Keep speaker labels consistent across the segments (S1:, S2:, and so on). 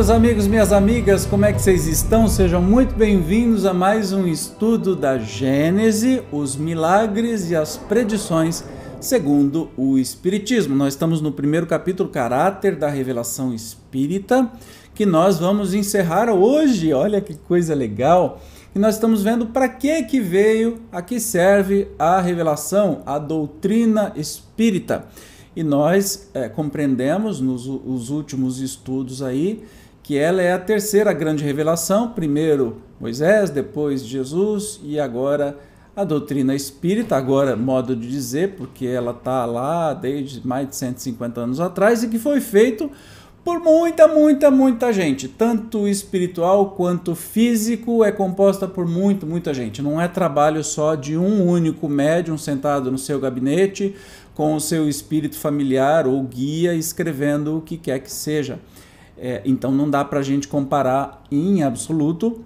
S1: meus amigos, minhas amigas, como é que vocês estão? Sejam muito bem-vindos a mais um estudo da Gênese, os milagres e as predições segundo o Espiritismo. Nós estamos no primeiro capítulo, Caráter da Revelação Espírita, que nós vamos encerrar hoje. Olha que coisa legal! E nós estamos vendo para que que veio, a que serve a revelação, a doutrina espírita. E nós é, compreendemos nos últimos estudos aí que ela é a terceira grande revelação, primeiro Moisés, depois Jesus e agora a doutrina espírita, agora modo de dizer, porque ela está lá desde mais de 150 anos atrás e que foi feito por muita, muita, muita gente, tanto espiritual quanto físico, é composta por muito, muita gente. Não é trabalho só de um único médium sentado no seu gabinete com o seu espírito familiar ou guia escrevendo o que quer que seja. É, então não dá para a gente comparar em absoluto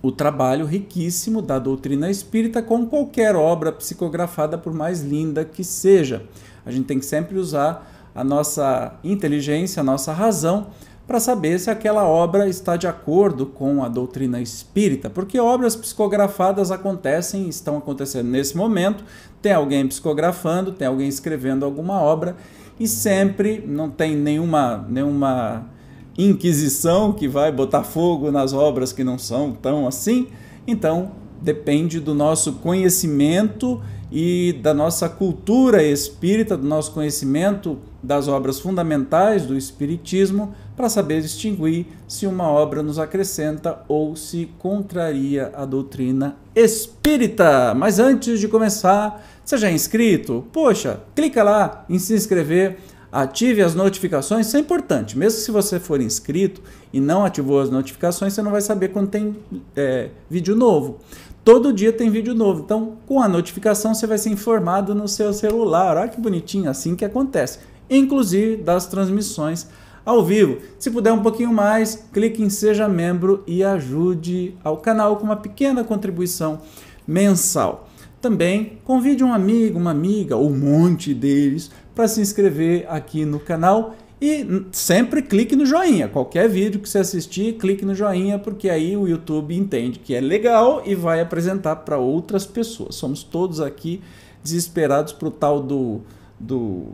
S1: o trabalho riquíssimo da doutrina espírita com qualquer obra psicografada, por mais linda que seja. A gente tem que sempre usar a nossa inteligência, a nossa razão, para saber se aquela obra está de acordo com a doutrina espírita, porque obras psicografadas acontecem, estão acontecendo nesse momento, tem alguém psicografando, tem alguém escrevendo alguma obra e sempre não tem nenhuma nenhuma Inquisição que vai botar fogo nas obras que não são tão assim. Então, depende do nosso conhecimento e da nossa cultura espírita, do nosso conhecimento das obras fundamentais do Espiritismo, para saber distinguir se uma obra nos acrescenta ou se contraria a doutrina espírita. Mas antes de começar, seja é inscrito, poxa, clica lá em se inscrever ative as notificações, isso é importante. Mesmo se você for inscrito e não ativou as notificações, você não vai saber quando tem é, vídeo novo. Todo dia tem vídeo novo, então com a notificação você vai ser informado no seu celular. Olha que bonitinho, assim que acontece. Inclusive das transmissões ao vivo. Se puder um pouquinho mais, clique em Seja Membro e ajude ao canal com uma pequena contribuição mensal. Também convide um amigo, uma amiga ou um monte deles para se inscrever aqui no canal e sempre clique no joinha. Qualquer vídeo que você assistir, clique no joinha, porque aí o YouTube entende que é legal e vai apresentar para outras pessoas. Somos todos aqui desesperados para o tal do, do.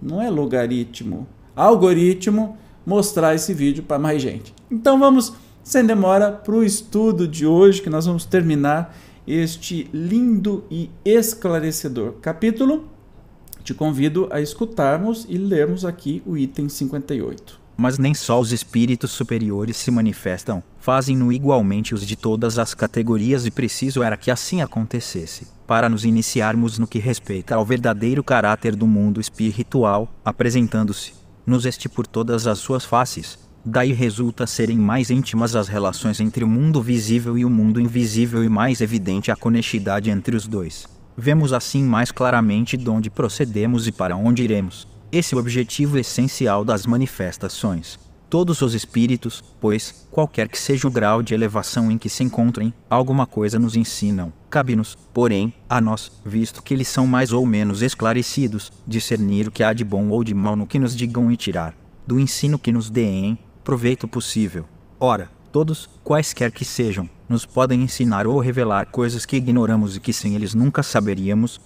S1: Não é logaritmo, algoritmo, mostrar esse vídeo para mais gente. Então vamos, sem demora, para o estudo de hoje, que nós vamos terminar este lindo e esclarecedor capítulo te convido a escutarmos
S2: e lermos aqui o item 58. Mas nem só os espíritos superiores se manifestam, fazem-no igualmente os de todas as categorias, e preciso era que assim acontecesse. Para nos iniciarmos no que respeita ao verdadeiro caráter do mundo espiritual, apresentando-se nos este por todas as suas faces, Daí resulta serem mais íntimas as relações entre o mundo visível e o mundo invisível e mais evidente a conexidade entre os dois. Vemos assim mais claramente de onde procedemos e para onde iremos. Esse é o objetivo essencial das manifestações. Todos os espíritos, pois, qualquer que seja o grau de elevação em que se encontrem, alguma coisa nos ensinam. Cabe-nos, porém, a nós, visto que eles são mais ou menos esclarecidos, discernir o que há de bom ou de mal no que nos digam e tirar do ensino que nos deem proveito possível. Ora, todos, quaisquer que sejam, nos podem ensinar ou revelar coisas que ignoramos e que sem eles nunca saberíamos?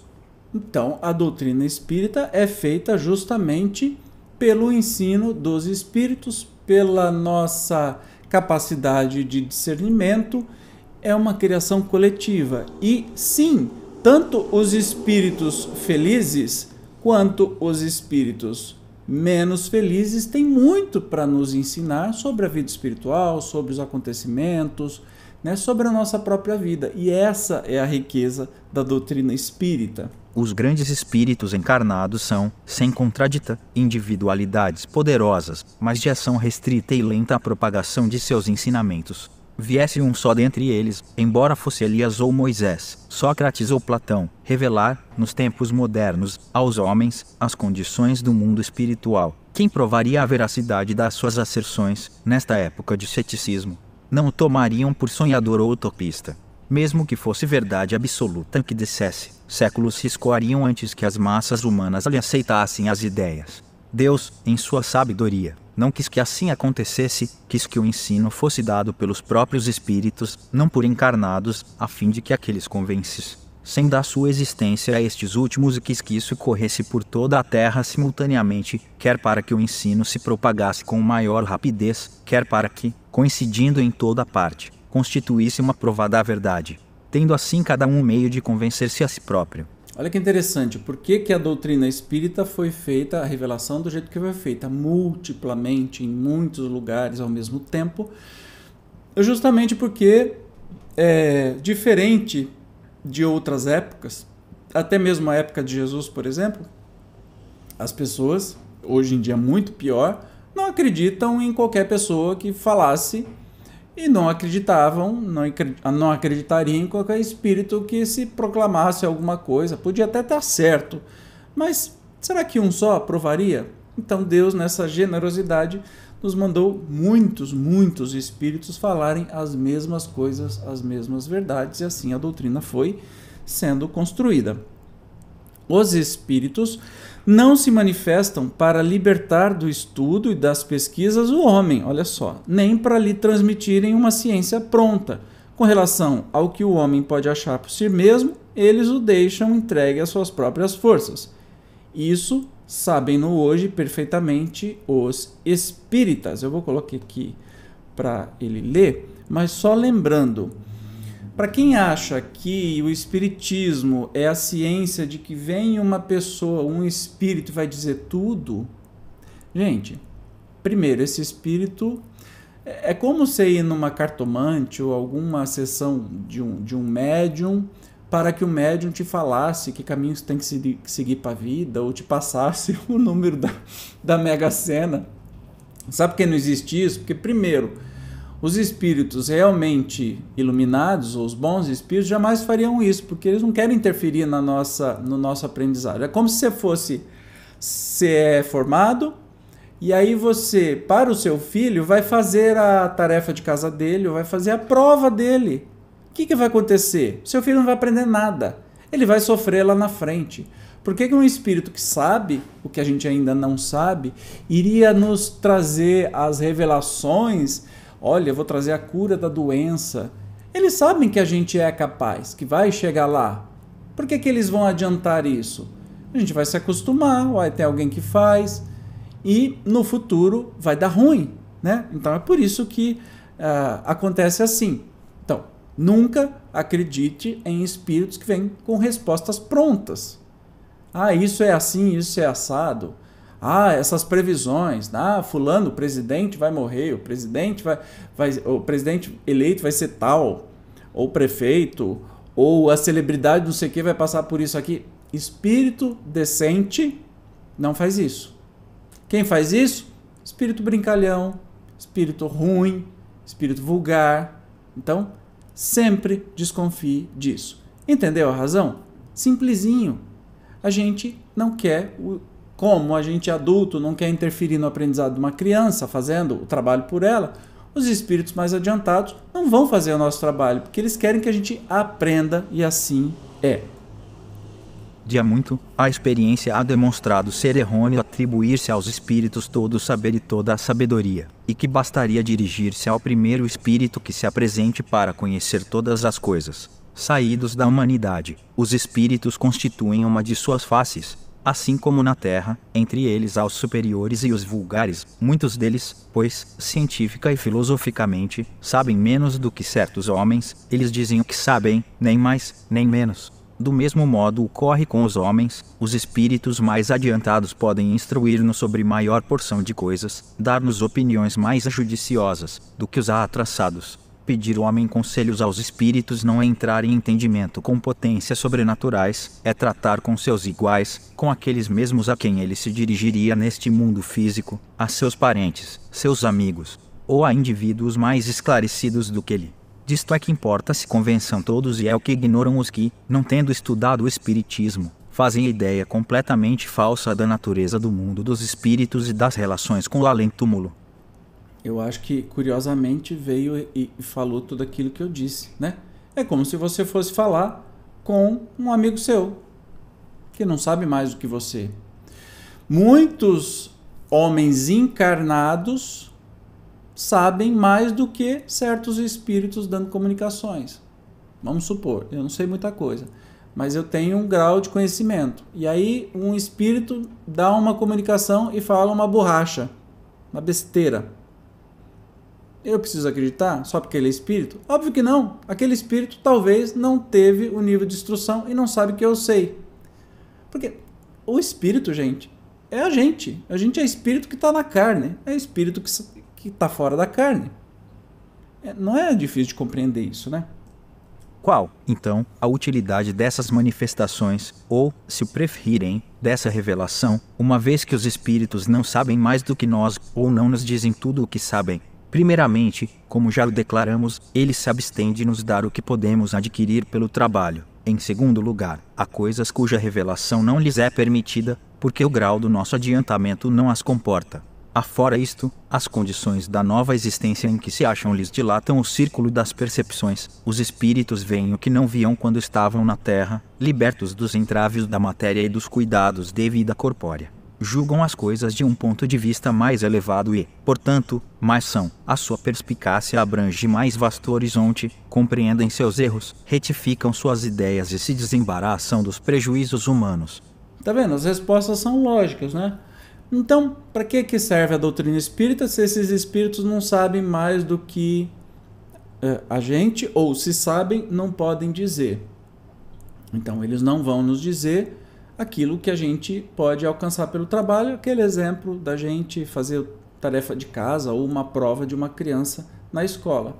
S1: Então, a doutrina espírita é feita justamente pelo ensino dos espíritos, pela nossa capacidade de discernimento, é uma criação coletiva. E sim, tanto os espíritos felizes quanto os espíritos menos felizes têm muito para nos ensinar sobre a vida espiritual, sobre os acontecimentos, né, sobre a nossa própria vida. E essa é a riqueza
S2: da doutrina espírita. Os grandes espíritos encarnados são, sem contradita, individualidades poderosas, mas de ação restrita e lenta à propagação de seus ensinamentos. Viesse um só dentre eles, embora fosse Elias ou Moisés, Sócrates ou Platão, revelar, nos tempos modernos, aos homens, as condições do mundo espiritual, quem provaria a veracidade das suas asserções, nesta época de ceticismo? não o tomariam por sonhador ou utopista. Mesmo que fosse verdade absoluta que dissesse, séculos se escoariam antes que as massas humanas lhe aceitassem as ideias. Deus, em sua sabedoria, não quis que assim acontecesse, quis que o ensino fosse dado pelos próprios espíritos, não por encarnados, a fim de que aqueles convencessem sem dar sua existência a estes últimos e quis que isso corresse por toda a terra simultaneamente, quer para que o ensino se propagasse com maior rapidez, quer para que, coincidindo em toda parte, constituísse uma provada verdade, tendo assim cada um meio de convencer-se a si próprio.
S1: Olha que interessante, por que, que a doutrina espírita foi feita, a revelação do jeito que foi feita, multiplamente, em muitos lugares ao mesmo tempo, justamente porque é diferente de outras épocas, até mesmo a época de Jesus, por exemplo, as pessoas, hoje em dia muito pior, não acreditam em qualquer pessoa que falasse e não acreditavam, não acreditariam em qualquer espírito que se proclamasse alguma coisa. Podia até estar certo, mas será que um só aprovaria? Então Deus, nessa generosidade, nos mandou muitos, muitos espíritos falarem as mesmas coisas, as mesmas verdades, e assim a doutrina foi sendo construída. Os espíritos não se manifestam para libertar do estudo e das pesquisas o homem, olha só, nem para lhe transmitirem uma ciência pronta. Com relação ao que o homem pode achar por si mesmo, eles o deixam entregue às suas próprias forças. Isso sabem-no hoje perfeitamente os espíritas. Eu vou colocar aqui para ele ler, mas só lembrando. Para quem acha que o espiritismo é a ciência de que vem uma pessoa, um espírito vai dizer tudo, gente, primeiro esse espírito é, é como você ir numa cartomante ou alguma sessão de um, de um médium para que o médium te falasse que caminhos tem que seguir para a vida ou te passasse o número da, da Mega Sena. Sabe por que não existe isso? Porque, primeiro, os espíritos realmente iluminados, ou os bons espíritos, jamais fariam isso, porque eles não querem interferir na nossa, no nosso aprendizado. É como se você fosse ser é formado, e aí você, para o seu filho, vai fazer a tarefa de casa dele, vai fazer a prova dele que, que vai acontecer? Seu filho não vai aprender nada. Ele vai sofrer lá na frente. Por que, que um espírito que sabe o que a gente ainda não sabe iria nos trazer as revelações? Olha, eu vou trazer a cura da doença. Eles sabem que a gente é capaz, que vai chegar lá. Por que, que eles vão adiantar isso? A gente vai se acostumar, vai ter alguém que faz e no futuro vai dar ruim, né? Então é por isso que uh, acontece assim. Nunca acredite em espíritos que vêm com respostas prontas. Ah, isso é assim, isso é assado. Ah, essas previsões. Ah, fulano, o presidente vai morrer, o presidente vai, vai o presidente eleito vai ser tal, ou prefeito, ou a celebridade não sei o que vai passar por isso aqui. Espírito decente não faz isso. Quem faz isso? Espírito brincalhão, espírito ruim, espírito vulgar. Então, Sempre desconfie disso. Entendeu a razão? Simplesinho. A gente não quer, como a gente adulto não quer interferir no aprendizado de uma criança fazendo o trabalho por ela, os espíritos mais adiantados não vão fazer o nosso trabalho, porque eles querem que a gente aprenda e assim
S2: é muito, a experiência há demonstrado ser errôneo atribuir-se aos espíritos todo o saber e toda a sabedoria, e que bastaria dirigir-se ao primeiro espírito que se apresente para conhecer todas as coisas. Saídos da humanidade, os espíritos constituem uma de suas faces, assim como na Terra, entre eles aos superiores e os vulgares, muitos deles, pois, científica e filosoficamente, sabem menos do que certos homens, eles dizem o que sabem, nem mais, nem menos do mesmo modo ocorre com os homens, os espíritos mais adiantados podem instruir-nos sobre maior porção de coisas, dar-nos opiniões mais judiciosas do que os atrasados Pedir o homem conselhos aos espíritos não é entrar em entendimento com potências sobrenaturais, é tratar com seus iguais, com aqueles mesmos a quem ele se dirigiria neste mundo físico, a seus parentes, seus amigos, ou a indivíduos mais esclarecidos do que ele. Disto é que importa se convençam todos e é o que ignoram os que, não tendo estudado o Espiritismo, fazem ideia completamente falsa da natureza do mundo dos espíritos e das relações com o além-túmulo.
S1: Eu acho que, curiosamente, veio e falou tudo aquilo que eu disse, né? É como se você fosse falar com um amigo seu, que não sabe mais do que você. Muitos homens encarnados sabem mais do que certos espíritos dando comunicações. Vamos supor, eu não sei muita coisa, mas eu tenho um grau de conhecimento. E aí um espírito dá uma comunicação e fala uma borracha, uma besteira. Eu preciso acreditar só porque ele é espírito? Óbvio que não. Aquele espírito talvez não teve o nível de instrução e não sabe o que eu sei. Porque o espírito, gente, é a gente. A gente é espírito que está na carne. É espírito que que está fora da carne.
S2: É, não é difícil de compreender isso, né? Qual, então, a utilidade dessas manifestações, ou, se preferirem, dessa revelação, uma vez que os espíritos não sabem mais do que nós ou não nos dizem tudo o que sabem? Primeiramente, como já o declaramos, ele se abstém de nos dar o que podemos adquirir pelo trabalho. Em segundo lugar, há coisas cuja revelação não lhes é permitida, porque o grau do nosso adiantamento não as comporta. Afora isto, as condições da nova existência em que se acham lhes dilatam o círculo das percepções. Os espíritos veem o que não viam quando estavam na terra, libertos dos entraves da matéria e dos cuidados de vida corpórea. Julgam as coisas de um ponto de vista mais elevado e, portanto, mais são. A sua perspicácia abrange mais vasto horizonte, compreendem seus erros, retificam suas ideias e se desembaraçam dos prejuízos humanos.
S1: Tá vendo? As respostas são lógicas, né? Então, para que, que serve a doutrina espírita se esses espíritos não sabem mais do que eh, a gente, ou se sabem, não podem dizer? Então, eles não vão nos dizer aquilo que a gente pode alcançar pelo trabalho, aquele exemplo da gente fazer tarefa de casa ou uma prova de uma criança na escola.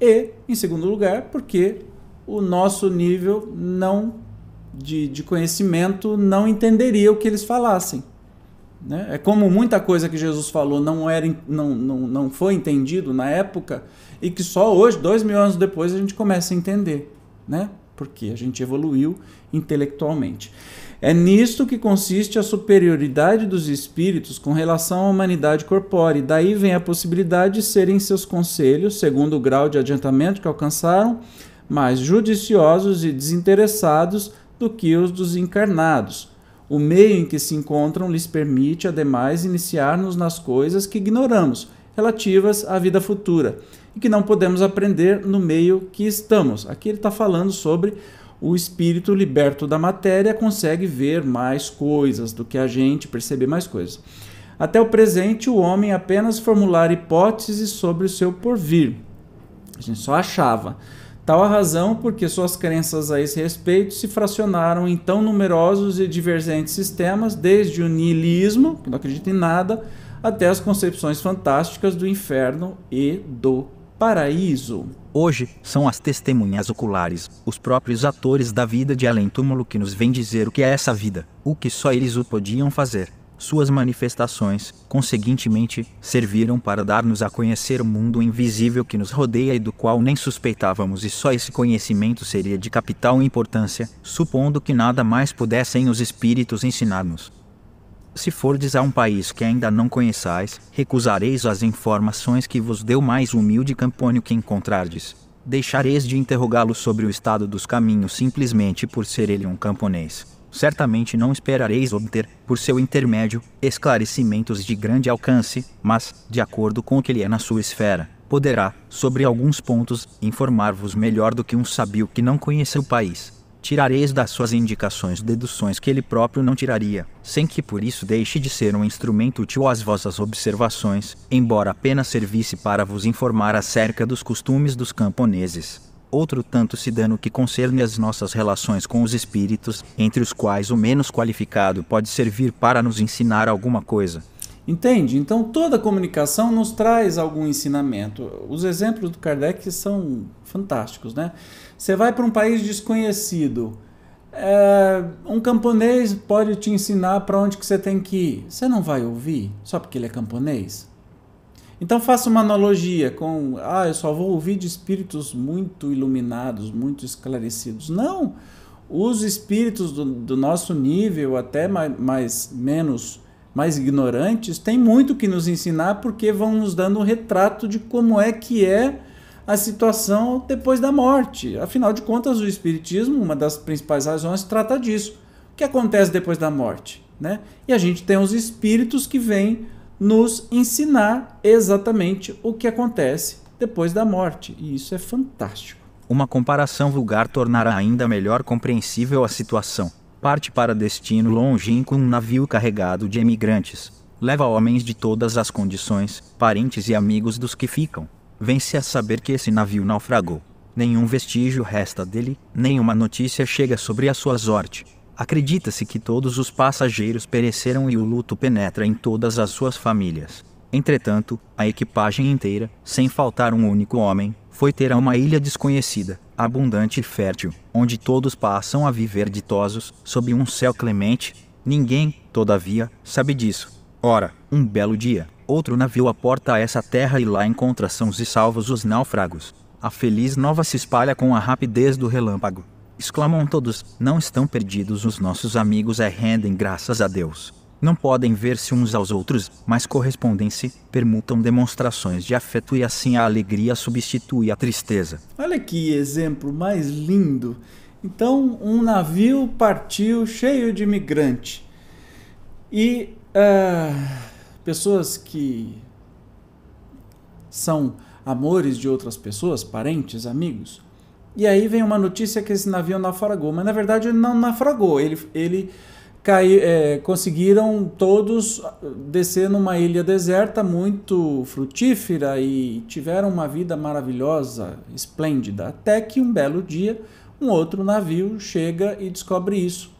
S1: E, em segundo lugar, porque o nosso nível não de, de conhecimento não entenderia o que eles falassem. Né? É como muita coisa que Jesus falou não, era, não, não, não foi entendido na época e que só hoje, dois mil anos depois, a gente começa a entender. Né? Porque a gente evoluiu intelectualmente. É nisto que consiste a superioridade dos espíritos com relação à humanidade corpórea, e daí vem a possibilidade de serem seus conselhos, segundo o grau de adiantamento que alcançaram, mais judiciosos e desinteressados do que os dos encarnados o meio em que se encontram lhes permite, ademais, iniciar-nos nas coisas que ignoramos, relativas à vida futura, e que não podemos aprender no meio que estamos. Aqui ele está falando sobre o espírito liberto da matéria consegue ver mais coisas do que a gente, perceber mais coisas. Até o presente, o homem apenas formular hipóteses sobre o seu porvir. A gente só achava. Tal a razão porque suas crenças a esse respeito se fracionaram em tão numerosos e divergentes sistemas, desde o niilismo, que não acredita em nada, até as concepções fantásticas do inferno e do
S2: paraíso. Hoje, são as testemunhas oculares, os próprios atores da vida de além-túmulo que nos vêm dizer o que é essa vida, o que só eles o podiam fazer, suas manifestações, conseguintemente, serviram para dar-nos a conhecer o mundo invisível que nos rodeia e do qual nem suspeitávamos, e só esse conhecimento seria de capital importância, supondo que nada mais pudessem os espíritos ensinar-nos. Se fordes a um país que ainda não conheçais, recusareis as informações que vos deu mais humilde campônio que encontrardes. Deixareis de interrogá-lo sobre o estado dos caminhos simplesmente por ser ele um camponês certamente não esperareis obter, por seu intermédio, esclarecimentos de grande alcance, mas, de acordo com o que lhe é na sua esfera, poderá, sobre alguns pontos, informar-vos melhor do que um sábio que não conhece o país. Tirareis das suas indicações deduções que ele próprio não tiraria, sem que por isso deixe de ser um instrumento útil às vossas observações, embora apenas servisse para vos informar acerca dos costumes dos camponeses outro tanto se dano que concerne as nossas relações com os espíritos, entre os quais o menos qualificado pode servir para nos ensinar alguma coisa. Entende? Então toda comunicação nos traz algum ensinamento. Os exemplos
S1: do Kardec são fantásticos, né? Você vai para um país desconhecido, é, um camponês pode te ensinar para onde que você tem que ir. Você não vai ouvir só porque ele é camponês? Então faça uma analogia com, ah, eu só vou ouvir de espíritos muito iluminados, muito esclarecidos. Não! Os espíritos do, do nosso nível, até mais, mais menos mais ignorantes, têm muito que nos ensinar porque vão nos dando um retrato de como é que é a situação depois da morte. Afinal de contas, o espiritismo, uma das principais razões, trata disso. O que acontece depois da morte, né? E a gente tem os espíritos que vêm nos ensinar exatamente o que acontece depois da morte. E isso é
S2: fantástico. Uma comparação vulgar tornará ainda melhor compreensível a situação. Parte para destino longínquo um navio carregado de emigrantes. Leva homens de todas as condições, parentes e amigos dos que ficam. Vem-se a saber que esse navio naufragou. Nenhum vestígio resta dele, nenhuma notícia chega sobre a sua sorte. Acredita-se que todos os passageiros pereceram e o luto penetra em todas as suas famílias. Entretanto, a equipagem inteira, sem faltar um único homem, foi ter a uma ilha desconhecida, abundante e fértil, onde todos passam a viver ditosos, sob um céu clemente. Ninguém, todavia, sabe disso. Ora, um belo dia, outro navio aporta a essa terra e lá encontra sãos e salvos os náufragos. A feliz nova se espalha com a rapidez do relâmpago exclamam todos. Não estão perdidos, os nossos amigos é rendem graças a Deus. Não podem ver-se uns aos outros, mas correspondem-se, permutam demonstrações de afeto e assim a alegria substitui a tristeza.
S1: Olha que exemplo mais lindo. Então, um navio partiu cheio de imigrante e uh, pessoas que são amores de outras pessoas, parentes, amigos e aí vem uma notícia que esse navio naufragou. Mas na verdade ele não naufragou, ele, ele caiu, é, conseguiram todos descer numa ilha deserta muito frutífera e tiveram uma vida maravilhosa, esplêndida. Até que um belo dia um outro navio chega e descobre isso.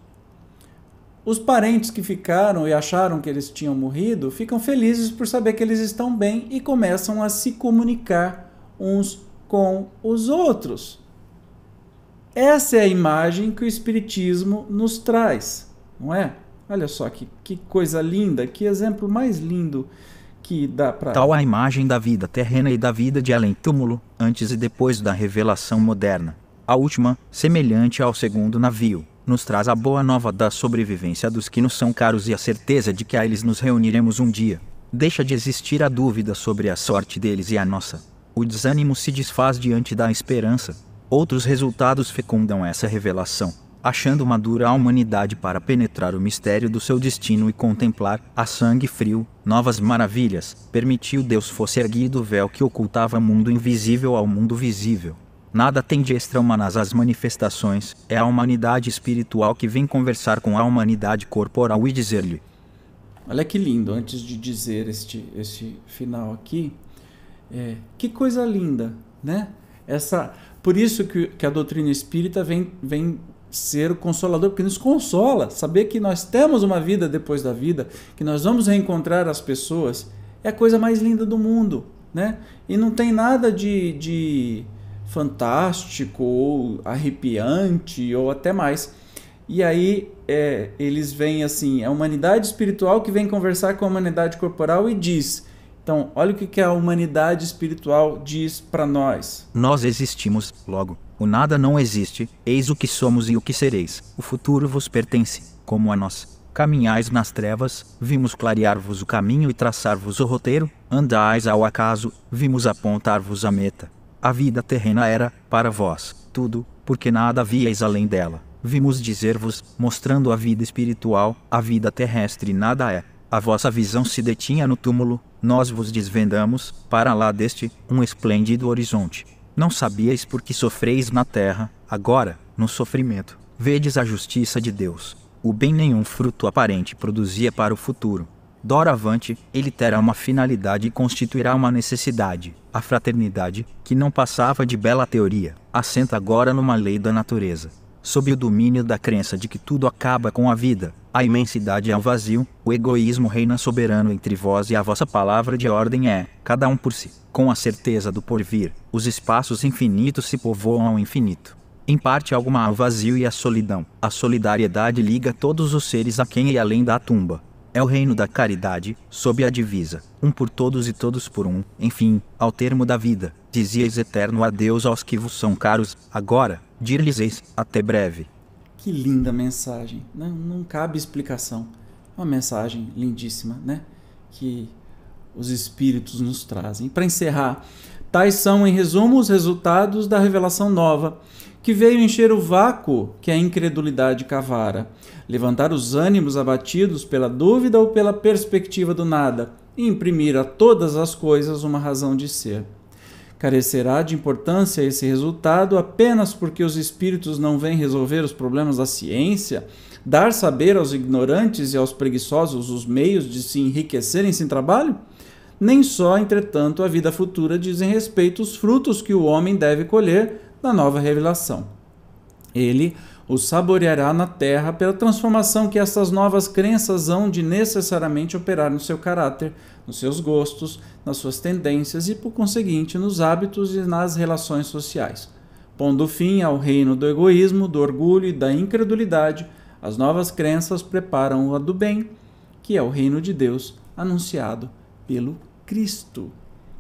S1: Os parentes que ficaram e acharam que eles tinham morrido ficam felizes por saber que eles estão bem e começam a se comunicar uns com os outros. Essa é a imagem que o Espiritismo nos traz, não é? Olha só que, que coisa linda, que exemplo mais lindo que dá para. Tal a
S2: imagem da vida terrena e da vida de além-túmulo, antes e depois da revelação moderna. A última, semelhante ao segundo navio, nos traz a boa nova da sobrevivência dos que nos são caros e a certeza de que a eles nos reuniremos um dia. Deixa de existir a dúvida sobre a sorte deles e a nossa. O desânimo se desfaz diante da esperança Outros resultados fecundam essa revelação, achando madura a humanidade para penetrar o mistério do seu destino e contemplar, a sangue frio, novas maravilhas, permitiu Deus fosse erguido o véu que ocultava o mundo invisível ao mundo visível. Nada tem de extra-humanas as manifestações, é a humanidade espiritual que vem conversar com a humanidade corporal e dizer-lhe. Olha que lindo, antes
S1: de dizer este, este final aqui, é, que coisa linda, né? essa por isso que, que a doutrina espírita vem, vem ser o consolador, porque nos consola. Saber que nós temos uma vida depois da vida, que nós vamos reencontrar as pessoas, é a coisa mais linda do mundo. Né? E não tem nada de, de fantástico ou arrepiante ou até mais. E aí é, eles vêm assim, a humanidade espiritual que vem conversar com a humanidade corporal e diz: então, olha o que a humanidade espiritual diz para
S2: nós. Nós existimos, logo, o nada não existe, eis o que somos e o que sereis. O futuro vos pertence, como a nós. Caminhais nas trevas, vimos clarear-vos o caminho e traçar-vos o roteiro, andais ao acaso, vimos apontar-vos a meta. A vida terrena era, para vós, tudo, porque nada havíeis além dela. Vimos dizer-vos, mostrando a vida espiritual, a vida terrestre nada é, a vossa visão se detinha no túmulo, nós vos desvendamos, para lá deste, um esplêndido horizonte. Não sabíeis por que sofreis na terra, agora, no sofrimento, vedes a justiça de Deus. O bem nenhum fruto aparente produzia para o futuro. Doravante, ele terá uma finalidade e constituirá uma necessidade. A fraternidade, que não passava de bela teoria, assenta agora numa lei da natureza. Sob o domínio da crença de que tudo acaba com a vida, a imensidade é o vazio, o egoísmo reina soberano entre vós e a vossa palavra de ordem é, cada um por si. Com a certeza do porvir, os espaços infinitos se povoam ao infinito. Em parte alguma o vazio e a solidão. A solidariedade liga todos os seres a quem e além da tumba. É o reino da caridade, sob a divisa, um por todos e todos por um, enfim, ao termo da vida, dizieis eterno adeus aos que vos são caros, agora, dir-lhes-eis, até breve. Que
S1: linda mensagem, né? não cabe explicação. É uma mensagem lindíssima, né? Que os espíritos nos trazem. Para encerrar, tais são, em resumo, os resultados da revelação nova, que veio encher o vácuo que a incredulidade cavara, levantar os ânimos abatidos pela dúvida ou pela perspectiva do nada, e imprimir a todas as coisas uma razão de ser. Carecerá de importância esse resultado apenas porque os espíritos não vêm resolver os problemas da ciência, dar saber aos ignorantes e aos preguiçosos os meios de se enriquecerem sem trabalho? Nem só, entretanto, a vida futura dizem respeito os frutos que o homem deve colher na nova revelação. Ele os saboreará na terra pela transformação que estas novas crenças hão de necessariamente operar no seu caráter, nos seus gostos, nas suas tendências e, por conseguinte, nos hábitos e nas relações sociais, pondo fim ao reino do egoísmo, do orgulho e da incredulidade. As novas crenças preparam-a do bem, que é o reino de Deus anunciado pelo Cristo.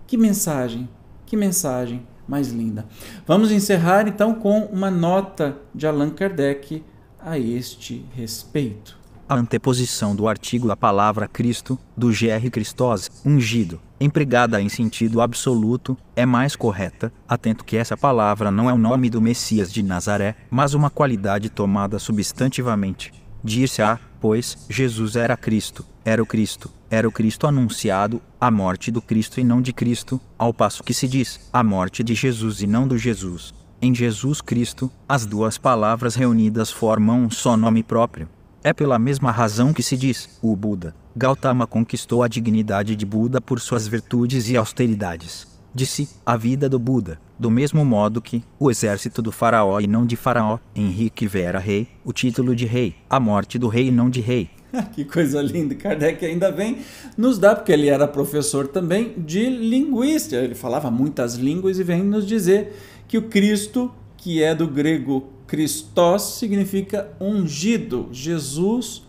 S1: Que mensagem, que mensagem mais linda. Vamos encerrar então com uma nota de Allan Kardec a este respeito
S2: a anteposição do artigo à palavra Cristo, do GR Christos, ungido, empregada em sentido absoluto, é mais correta, atento que essa palavra não é o nome do Messias de Nazaré, mas uma qualidade tomada substantivamente. Dir-se-á, pois, Jesus era Cristo, era o Cristo, era o Cristo anunciado, a morte do Cristo e não de Cristo, ao passo que se diz, a morte de Jesus e não do Jesus. Em Jesus Cristo, as duas palavras reunidas formam um só nome próprio. É pela mesma razão que se diz: o Buda, Gautama conquistou a dignidade de Buda por suas virtudes e austeridades. Disse: a vida do Buda, do mesmo modo que o exército do faraó e não de faraó, Henrique Vera rei, o título de rei, a morte do rei e não de rei.
S1: que coisa linda, Kardec ainda vem nos dá, porque ele era professor também de linguística, ele falava muitas línguas e vem nos dizer que o Cristo, que é do grego Christos significa ungido, Jesus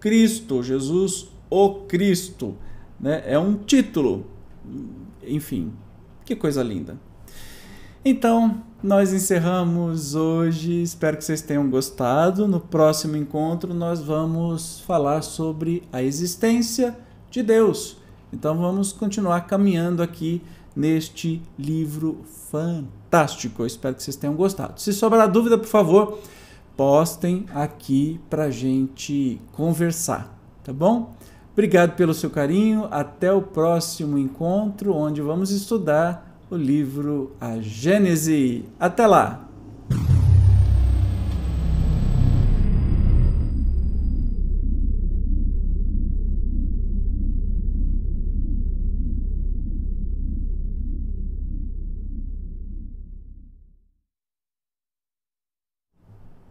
S1: Cristo, Jesus o Cristo. Né? É um título, enfim, que coisa linda. Então, nós encerramos hoje. Espero que vocês tenham gostado. No próximo encontro, nós vamos falar sobre a existência de Deus. Então, vamos continuar caminhando aqui neste livro fantástico. Eu espero que vocês tenham gostado. Se sobrar dúvida, por favor, postem aqui para gente conversar, tá bom? Obrigado pelo seu carinho. Até o próximo encontro, onde vamos estudar o livro A Gênese. Até lá!